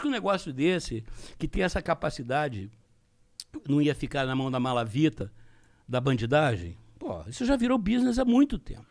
Diz que um negócio desse, que tem essa capacidade, não ia ficar na mão da malavita, da bandidagem? Pô, isso já virou business há muito tempo.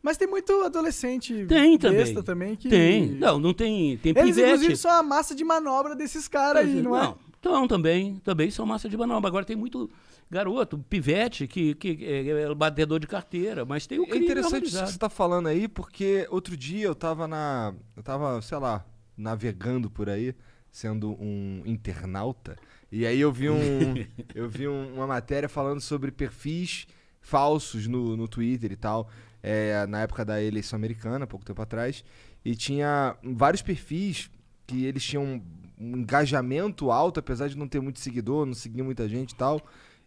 Mas tem muito adolescente tem também. também que... Tem, não, não tem, tem Eles, pivete. inclusive, são a massa de manobra desses caras aí, não, é? não é? Então, também, também são massa de manobra. Agora tem muito garoto, pivete, que, que é, é batedor de carteira, mas tem o é crime É interessante isso que você está falando aí, porque outro dia eu estava na... Eu tava, sei lá, navegando por aí, sendo um internauta. E aí eu vi, um, eu vi um, uma matéria falando sobre perfis falsos no, no Twitter e tal, é, na época da eleição americana, pouco tempo atrás. E tinha vários perfis que eles tinham um engajamento alto, apesar de não ter muito seguidor, não seguir muita gente e tal.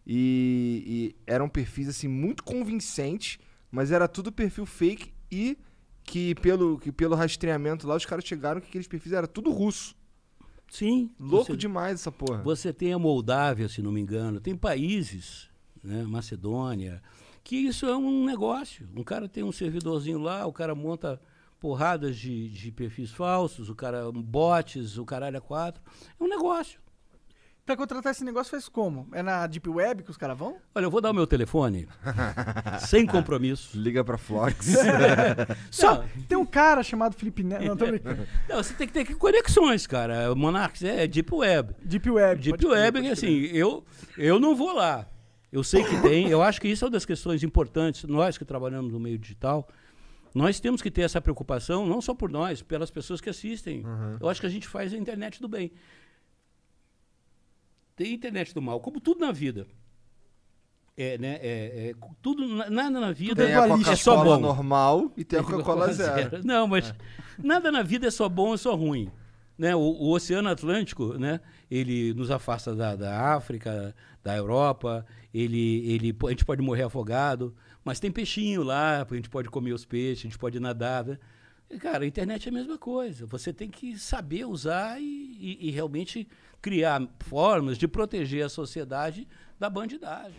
E, e eram perfis assim muito convincentes, mas era tudo perfil fake e que pelo, que pelo rastreamento lá, os caras chegaram que aqueles perfis era tudo russo. Sim. Louco você, demais essa porra. Você tem a Moldávia, se não me engano, tem países, né, Macedônia, que isso é um negócio. Um cara tem um servidorzinho lá, o cara monta porradas de, de perfis falsos, o cara bots, o caralho é quatro. É um negócio. Pra contratar esse negócio faz como? É na Deep Web que os caras vão? Olha, eu vou dar o meu telefone, sem compromisso. Liga pra Flox. Só, tem um cara chamado Felipe Neto. Não, tô é. brincando. Não, você tem que ter conexões, cara. Monarques é Deep Web. Deep Web. Deep Web, é assim, eu, eu não vou lá. Eu sei que tem, eu acho que isso é uma das questões importantes. Nós que trabalhamos no meio digital, nós temos que ter essa preocupação, não só por nós, pelas pessoas que assistem. Uhum. Eu acho que a gente faz a internet do bem. Tem internet do mal, como tudo na vida. É, né? É, é, tudo, nada na vida é tem a é só bom. normal e tem a Coca-Cola zero. zero. Não, mas é. nada na vida é só bom ou é só ruim. Né? O, o, Oceano Atlântico, né? ele nos afasta da, da África, da Europa, ele, ele, a gente pode morrer afogado, mas tem peixinho lá, a gente pode comer os peixes, a gente pode nadar. Né? Cara, a internet é a mesma coisa. Você tem que saber usar e, e, e realmente criar formas de proteger a sociedade da bandidagem.